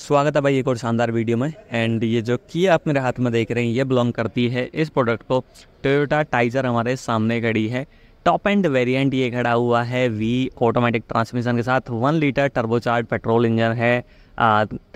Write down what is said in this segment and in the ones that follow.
स्वागत है भाई एक और शानदार वीडियो में एंड ये जो की आप मेरे हाथ में देख रहे हैं ये बिलोंग करती है इस प्रोडक्ट को टोयोटा टाइजर हमारे सामने खड़ी है टॉप एंड वेरिएंट ये खड़ा हुआ है वी ऑटोमेटिक ट्रांसमिशन के साथ one litre turbocharge petrol engine है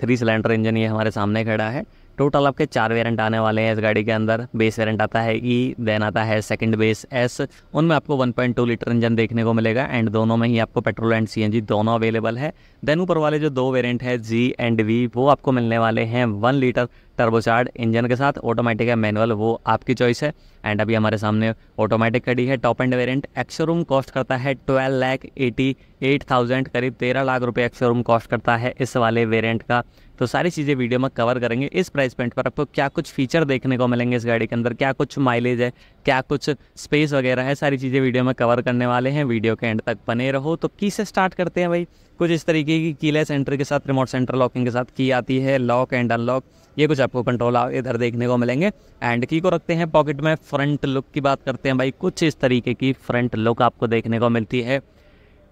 थ्री सिलेंडर इंजन ये हमारे सामने खड़ा है टोटल आपके चार वेरिएंट आने वाले हैं इस गाड़ी के अंदर बेस वेरिएंट आता है ई e, देन आता है सेकंड बेस एस उनमें आपको 1.2 लीटर इंजन देखने को मिलेगा एंड दोनों में ही आपको पेट्रोल एंड सीएनजी दोनों अवेलेबल है देन ऊपर वाले जो दो वेरिएंट है जी एंड वी वो आपको मिलने वाले हैं वन लीटर टर्बोचार्ड इंजन के साथ ऑटोमेटिक है मैनुअल वो आपकी चॉइस है एंड अभी हमारे सामने ऑटोमेटिक खड़ी है top end variant room cost करता है twelve lakh eighty eight thousand करीब तेरह लाख रुपये रूम कॉस्ट करता है इस वाले वेरिएंट का तो सारी चीज़ें वीडियो में कवर करेंगे इस प्राइस पॉइंट पर आपको क्या कुछ फीचर देखने को मिलेंगे इस गाड़ी के अंदर क्या कुछ माइलेज है क्या कुछ स्पेस वगैरह है सारी चीज़ें वीडियो में कवर करने वाले हैं वीडियो के एंड तक बने रहो तो की से स्टार्ट करते हैं भाई कुछ इस तरीके की कीलेस एंट्री के साथ रिमोट सेंटर लॉकिंग के साथ की आती है लॉक एंड अनलॉक ये कुछ आपको कंट्रोल इधर देखने को मिलेंगे एंड की को रखते हैं पॉकेट में फ्रंट लुक की बात करते हैं भाई कुछ इस तरीके की फ्रंट लुक आपको देखने को मिलती है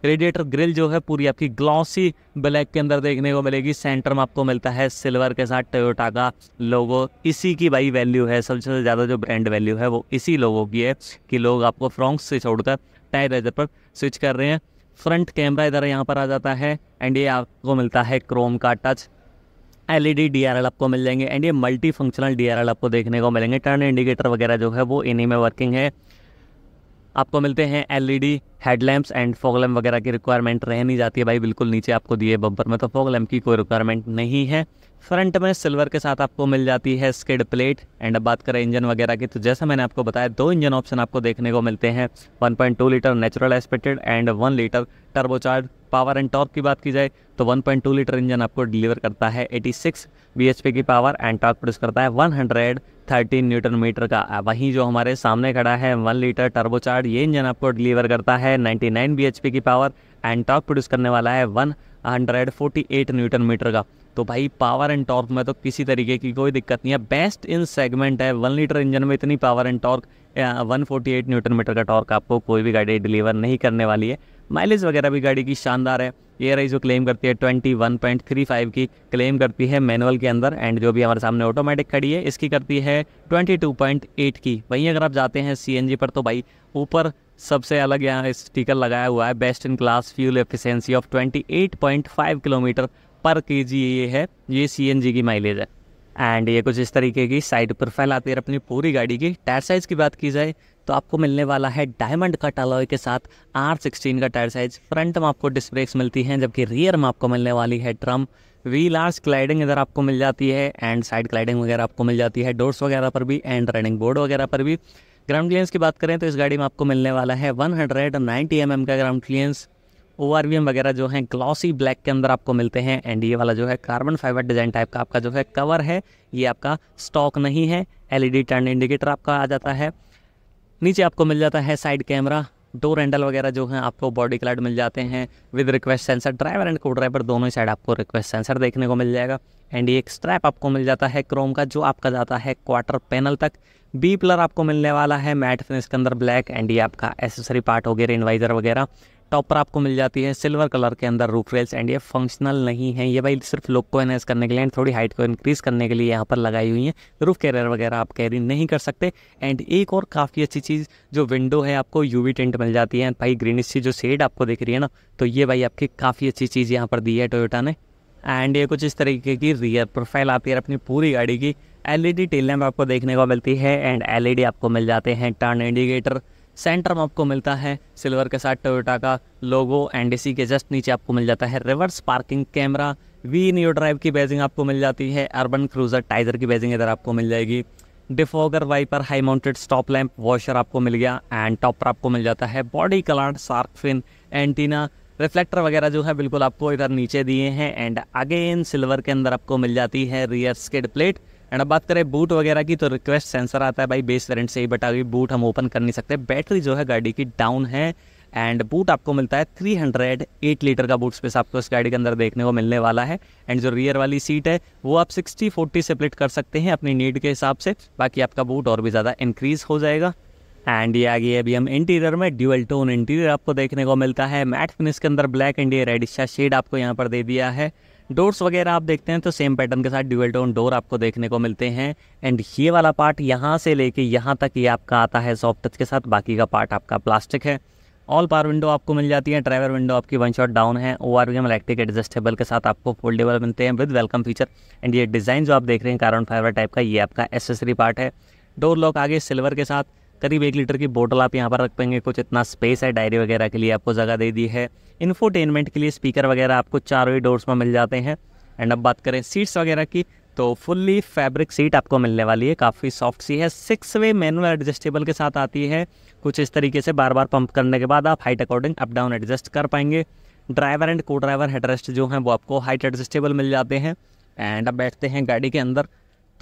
रेडिएटर ग्रिल जो है पूरी आपकी ग्लॉसी ब्लैक के अंदर देखने को मिलेगी सेंटर में आपको मिलता है सिल्वर के साथ टोयोटा का लोगो इसी की भाई वैल्यू है सबसे ज़्यादा जो ब्रांड वैल्यू है वो इसी लोगों की है कि लोग आपको फ्रॉन्क्स से छोड़कर इधर पर स्विच कर रहे हैं फ्रंट कैमरा इधर यहाँ पर आ जाता है एंड ये आपको मिलता है क्रोम का टच एल ई आपको मिल जाएंगे एंड ये मल्टी फंक्शनल डी आपको देखने को मिलेंगे टर्न इंडिकेटर वगैरह जो है वो इन्हीं में वर्किंग है आपको मिलते हैं एलईडी हेडलैम्प्स एंड फॉगलैम्प वगैरह की रिक्वायरमेंट रह नहीं जाती है भाई बिल्कुल नीचे आपको दिए बम्पर में तो फॉगलैम्प की कोई रिक्वायरमेंट नहीं है फ्रंट में सिल्वर के साथ आपको मिल जाती है स्किड प्लेट एंड अब बात करें इंजन वगैरह की तो जैसा मैंने आपको बताया दो इंजन ऑप्शन आपको देखने को मिलते हैं 1.2 litre natural aspirated and 1 litre turbocharge power and torque की बात की जाए तो 1.2 लीटर इंजन आपको डिलीवर करता है 86 सिक्स की पावर एंड टॉर्क प्रोड्यूस करता है 113 न्यूटन मीटर का वहीं जो हमारे सामने खड़ा है 1 लीटर टर्बोचार्ज ये इंजन आपको डिलीवर करता है 99 bhp की पावर एंड टॉर्क प्रोड्यूस करने वाला है 148 न्यूटन मीटर का तो भाई पावर एंड टॉर्क में तो किसी तरीके की कोई दिक्कत नहीं है बेस्ट इन सेगमेंट है वन लीटर इंजन में इतनी power and torque 148 newton metre का टॉर्क आपको कोई भी गाड़ी डिलीवर नहीं करने वाली है माइलेज वगैरह भी गाड़ी की शानदार है ये आई जो क्लेम करती है twenty one point three five की क्लेम करती है मैनुअल के अंदर एंड जो भी हमारे सामने ऑटोमेटिक खड़ी है इसकी करती है ट्वेंटी टू पॉइंट एट की वहीं अगर आप जाते हैं सी पर तो भाई ऊपर सबसे अलग यहाँ स्टिकर लगाया हुआ है best in class fuel efficiency of twenty eight point five kilometre per K जी ये है ये सी की माइलेज है एंड ये कुछ इस तरीके की साइड पर फैलाती है अपनी पूरी गाड़ी की टायर साइज़ की बात की जाए तो आपको मिलने वाला है डायमंड कट अलॉय के साथ आर सिक्सटीन का टायर साइज फ्रंट में आपको डिस्क ब्रेक्स मिलती हैं जबकि रियर में आपको मिलने वाली है ड्रम व्हील आर्स क्लाइडिंग इधर आपको मिल जाती है एंड साइड क्लाइडिंग वगैरह आपको मिल जाती है डोर्स वगैरह पर भी एंड रनिंग बोर्ड वगैरह पर भी ग्राउंड क्लियरेंस की बात करें तो इस गाड़ी में आपको मिलने वाला है वन हंड्रेड एम का ग्राउंड क्लियरेंस ओ वगैरह जो है ग्लॉसी ब्लैक के अंदर आपको मिलते हैं एंड ये वाला जो है कार्बन फाइबर डिजाइन टाइप का आपका जो है कवर है ये आपका स्टॉक नहीं है एलईडी टर्न इंडिकेटर आपका आ जाता है नीचे आपको मिल जाता है साइड कैमरा डोर हैंडल वगैरह जो हैं आपको बॉडी कलर्ड मिल जाते हैं with request sensor driver and co driver दोनों ही साइड आपको रिक्वेस्ट सेंसर देखने को मिल जाएगा एंड ये एक स्ट्रैप आपको मिल जाता है क्रोम का जो आपका जाता है क्वार्टर पैनल तक बी प्लर आपको मिलने वाला है मैट फिनिश के अंदर ब्लैक एंड ये आपका एसेसरी पार्ट हो गया रेनवाइजर वगैरह टॉपर आपको मिल जाती है सिल्वर कलर के अंदर रूफ रेल्स एंड ये फंक्शनल नहीं है ये भाई सिर्फ लुक को एनहेंस करने के लिए एंड थोड़ी हाइट को इंक्रीज़ करने के लिए यहाँ पर लगाई हुई है रूफ कैरियर वगैरह आप कैरी नहीं कर सकते एंड एक और काफ़ी अच्छी चीज़ जो विंडो है आपको वी टेंट मिल जाती है भाई ग्रीनिश सी जो शेड आपको दिख रही है ना तो ये भाई आपकी काफ़ी अच्छी चीज़ यहाँ पर दी है टोयोटा ने एंड ये कुछ इस तरीके की रियर प्रोफाइल आती है अपनी पूरी गाड़ी की एलईडी टेल लैम्प आपको देखने को मिलती है एंड एलईडी e आपको मिल जाते हैं टर्न इंडिकेटर सेंटर में आपको मिलता है सिल्वर के साथ टोयोटा का लोगो एंड इसी के जस्ट नीचे आपको मिल जाता है reverse parking camera V new drive की बैजिंग आपको मिल जाती है अर्बन क्रूजर टाइजर की बैजिंग इधर आपको मिल जाएगी defogger wiper high mounted stop lamp washer आपको मिल गया एंड टॉपर आपको मिल जाता है body colour shark fin antenna reflector वगैरह जो है बिल्कुल आपको इधर नीचे दिए हैं एंड अगेन सिल्वर के अंदर आपको मिल जाती है रियर स्किड प्लेट एंड अब बात करें बूट वगैरह की तो रिक्वेस्ट सेंसर आता है भाई बेस वेरेंट से ही बट अभी बूट हम ओपन कर नहीं सकते बैटरी जो है गाड़ी की डाउन है एंड बूट आपको मिलता है 308 लीटर का बूट स्पेस आपको इस गाड़ी के अंदर देखने को मिलने वाला है एंड जो रियर वाली सीट है वो आप 60 40 से प्लेट कर सकते हैं अपनी नीड के हिसाब से बाकी आपका बूट और भी ज़्यादा इंक्रीज़ हो जाएगा एंड ये आगे अभी हम इंटीरियर में ड्यूअल टोन इंटीरियर आपको देखने को मिलता है मैट फिनिश के अंदर ब्लैक एंड ये रेडिशा शेड आपको यहाँ पर दे दिया है डोर्स वगैरह आप देखते हैं तो सेम पैटर्न के साथ ड्यूअल टोन डोर आपको देखने को मिलते हैं एंड ये वाला पार्ट यहाँ से लेके यहाँ तक ये आपका आता है सॉफ्ट टच के साथ बाकी का पार्ट आपका प्लास्टिक है ऑल पावर विंडो आपको मिल जाती है ड्राइवर विंडो आपकी वन शॉट डाउन है O R V M electric adjustable के साथ आपको फोल्डेबल मिलते हैं विद वेलकम फीचर एंड ये डिज़ाइन जो आप देख रहे हैं कार्बन फाइबर टाइप का ये आपका एसेसरी पार्ट है डोर लॉक आगे सिल्वर के साथ करीब एक लीटर की बोतल आप यहाँ पर रख पाएंगे कुछ इतना स्पेस है डायरी वगैरह के लिए आपको जगह दे दी है इन्फोटेनमेंट के लिए स्पीकर वगैरह आपको चारों ही डोर्स में मिल जाते हैं एंड अब बात करें सीट्स वगैरह की तो फुल्ली फैब्रिक सीट आपको मिलने वाली है काफ़ी सॉफ्ट सी है सिक्स वे मैनुअल एडजस्टेबल के साथ आती है कुछ इस तरीके से बार बार पंप करने के बाद आप height according up down adjust कर पाएंगे driver and co driver headrest जो हैं वो आपको हाइट एडजस्टेबल मिल जाते हैं एंड अब बैठते हैं गाड़ी के अंदर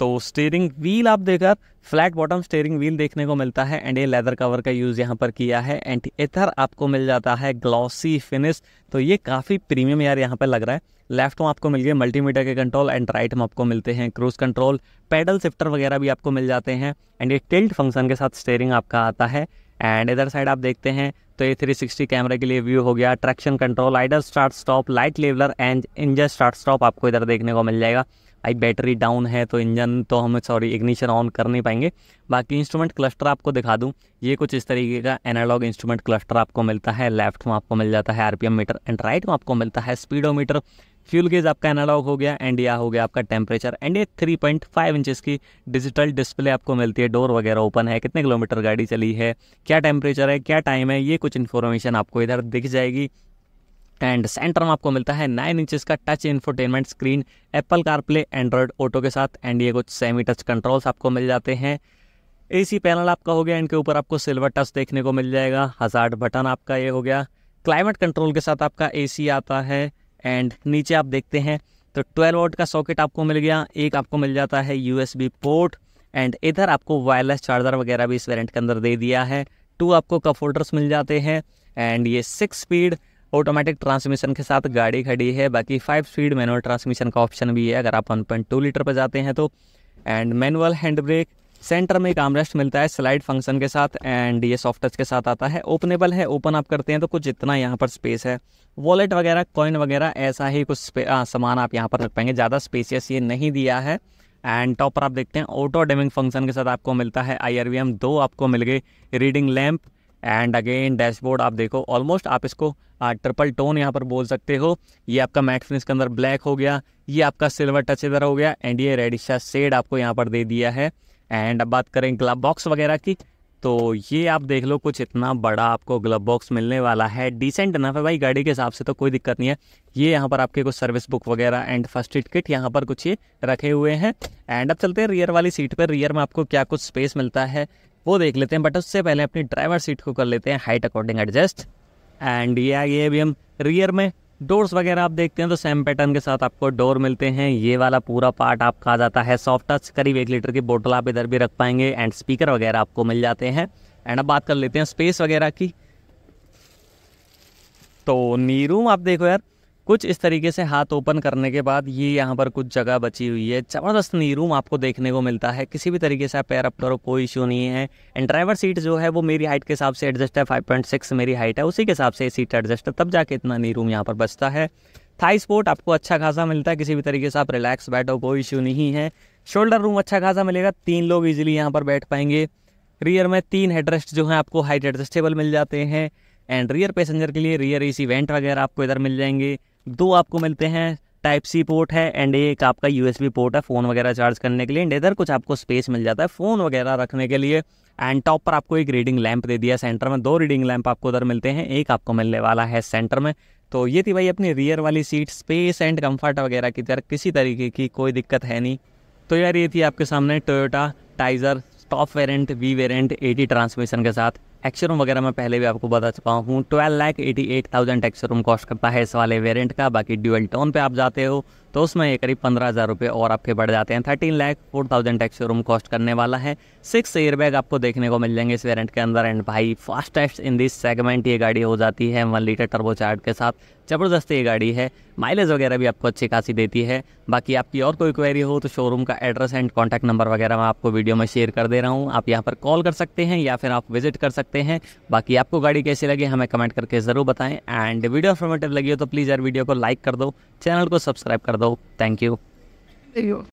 तो स्टेयरिंग व्हील आप देखकर फ्लैट बॉटम स्टेयरिंग व्हील देखने को मिलता है एंड ये लेदर कवर का यूज़ यहाँ पर किया है एंड इधर आपको मिल जाता है ग्लॉसी फिनिश तो ये काफ़ी प्रीमियम यार यहाँ पर लग रहा है लेफ्ट में आपको मिल गया मल्टीमीटर के कंट्रोल एंड राइट में आपको मिलते हैं क्रूज कंट्रोल पैडल शिफ्टर वगैरह भी आपको मिल जाते हैं एंड ये टिल्ट फंक्शन के साथ स्टेयरिंग आपका आता है एंड इधर साइड आप देखते हैं तो ये 360 कैमरे के लिए व्यू हो गया traction control idle start stop light leveller and engine start stop आपको इधर देखने को मिल जाएगा आई बैटरी डाउन है तो इंजन तो हम सॉरी इग्निशन ऑन कर नहीं पाएंगे बाकी इंस्ट्रूमेंट क्लस्टर आपको दिखा दूँ ये कुछ इस तरीके का एनालॉग इंस्ट्रूमेंट क्लस्टर आपको मिलता है लेफ्ट में आपको मिल जाता है आरपीएम मीटर एंड राइट में आपको मिलता है स्पीडोमीटर फ्यूल गेज आपका एनालॉग हो गया एंड या हो गया आपका टेम्परेचर एंड ये थ्री पॉइंट फाइव इंचज़ की डिजिटल डिस्प्ले आपको मिलती है डोर वगैरह ओपन है कितने किलोमीटर गाड़ी चली है क्या टेम्परेचर है क्या टाइम है ये कुछ इन्फॉर्मेशन आपको इधर दिख जाएगी एंड सेंटर में आपको मिलता है नाइन इंच का touch infotainment screen Apple CarPlay Android auto के साथ एंड ये कुछ सेमी टच कंट्रोल्स आपको मिल जाते हैं एसी पैनल आपका हो गया एंड के ऊपर आपको सिल्वर टच देखने को मिल जाएगा हजार्ड बटन आपका ये हो गया क्लाइमेट कंट्रोल के साथ आपका एसी आता है एंड नीचे आप देखते हैं तो 12 वोल्ट का सॉकेट आपको मिल गया एक आपको मिल जाता है यूएसबी पोर्ट एंड इधर आपको वायरलेस चार्जर वगैरह भी इस वेरेंट के अंदर दे दिया है टू आपको कप होल्डर्स मिल जाते हैं एंड ये सिक्स स्पीड ऑटोमेटिक ट्रांसमिशन के साथ गाड़ी खड़ी है बाकी फाइव स्पीड मैनुअल ट्रांसमिशन का ऑप्शन भी है अगर आप वन पॉइंट टू लीटर पर जाते हैं तो and manual hand brake centre में एक आमरेस्ट मिलता है स्लाइड फंक्शन के साथ एंड ये सॉफ्ट टच के साथ आता है ओपनेबल है ओपन आप करते हैं तो कुछ इतना यहाँ पर स्पेस है वॉलेट वगैरह कॉइन वगैरह ऐसा ही कुछ सामान आप यहाँ पर रख पाएंगे ज़्यादा स्पेसियस ये नहीं दिया है एंड टॉप पर आप देखते हैं ऑटो डेमिंग फंक्शन के साथ आपको मिलता है आई दो आपको मिल गए reading lamp and again dashboard आप देखो ऑलमोस्ट आप इसको ट्रिपल टोन यहाँ पर बोल सकते हो ये आपका मैट फिनिश के अंदर ब्लैक हो गया ये आपका सिल्वर टच इधर हो गया एंड ये रेडिशा सेड आपको यहाँ पर दे दिया है एंड अब बात करें ग्लब बॉक्स वगैरह की तो ये आप देख लो कुछ इतना बड़ा आपको ग्लब बॉक्स मिलने वाला है डिसेंट नफ है भाई गाड़ी के हिसाब से तो कोई दिक्कत नहीं है ये यहाँ पर आपके कुछ सर्विस बुक वगैरह एंड फर्स्ट एड किट यहाँ पर कुछ ये रखे हुए हैं एंड अब चलते हैं रियर वाली सीट पर रियर में आपको क्या कुछ स्पेस मिलता है वो देख लेते हैं बट उससे पहले अपनी ड्राइवर सीट को कर लेते हैं हाइट अकॉर्डिंग एडजस्ट एंड ये आ गए अभी हम रियर में डोर्स वगैरह आप देखते हैं तो सेम पैटर्न के साथ आपको डोर मिलते हैं ये वाला पूरा पार्ट आपका आ जाता है सॉफ्ट टच करीब एक लीटर की बोतल आप इधर भी रख पाएंगे एंड स्पीकर वगैरह आपको मिल जाते हैं एंड अब बात कर लेते हैं स्पेस वगैरह की तो नीरूम आप देखो यार कुछ इस तरीके से हाथ ओपन करने के बाद ये यहाँ पर कुछ जगह बची हुई है ज़बरदस्त नी रूम आपको देखने को मिलता है किसी भी तरीके से आप पैर अप करो कोई इशू नहीं है एंड ड्राइवर सीट जो है वो मेरी हाइट के हिसाब से एडजस्ट है सिक्स मेरी हाइट है उसी के हिसाब से सीट एडजस्ट है तब जाके इतना नी रूम यहाँ पर बचता है थाई स्पोर्ट आपको अच्छा खासा मिलता है किसी भी तरीके से आप रिलैक्स बैठो कोई इशू नहीं है शोल्डर रूम अच्छा खासा मिलेगा तीन लोग ईजिली यहाँ पर बैठ पाएंगे रियर में तीन हेडरेस्ट जो हैं आपको हाइट एडजस्टेबल मिल जाते हैं एंड रियर पैसेंजर के लिए रियर एसी वेंट वगैरह आपको इधर मिल जाएंगे दो आपको मिलते हैं टाइप सी पोर्ट है एंड एक आपका यू पोर्ट है फ़ोन वगैरह चार्ज करने के लिए एंड इधर कुछ आपको स्पेस मिल जाता है फ़ोन वगैरह रखने के लिए एंड टॉप पर आपको एक रीडिंग लैंप दे दिया सेंटर में दो रीडिंग लैंप आपको उधर मिलते हैं एक आपको मिलने वाला है सेंटर में तो ये थी भाई अपनी रियर वाली सीट स्पेस एंड कंफर्ट वगैरह की तरह किसी तरीके की कोई दिक्कत है नहीं तो यार ये थी आपके सामने Toyota Taisor top variant V variant A transmission के साथ एक्सरूम वगैरह मैं पहले भी आपको बता चुका हूँ twelve lakh eighty eight thousand ex room cost करता है इस वाले वेरियंट का बाकी ड्यूअल टोन पे आप जाते हो तो उसमें ये करीब पंद्रह हज़ार रुपये और आपके बढ़ जाते हैं thirteen lakh four thousand tax showroom cost करने वाला है सिक्स एयरबैग आपको देखने को मिल जाएंगे इस वेरेंट के अंदर एंड भाई फास्टेस्ट इन दिस सेगमेंट ये गाड़ी हो जाती है वन लीटर टर्बोचार्ट के साथ ज़बरदस्त ये गाड़ी है माइलेज वगैरह भी आपको अच्छी खासी देती है बाकी आपकी और कोई क्वेरी हो तो शोरूम का एड्रेस एंड कॉन्टैक्ट नंबर वगैरह मैं आपको वीडियो में शेयर कर दे रहा हूँ आप यहाँ पर कॉल कर सकते हैं या फिर आप विजिट कर सकते हैं बाकी आपको गाड़ी कैसी लगी हमें कमेंट करके ज़रूर बताएं एंड वीडियो इन्फॉर्मेटिव लगी हो तो प्लीज़ यार वीडियो को लाइक कर दो चैनल को सब्सक्राइब कर though. Thank you. Thank you.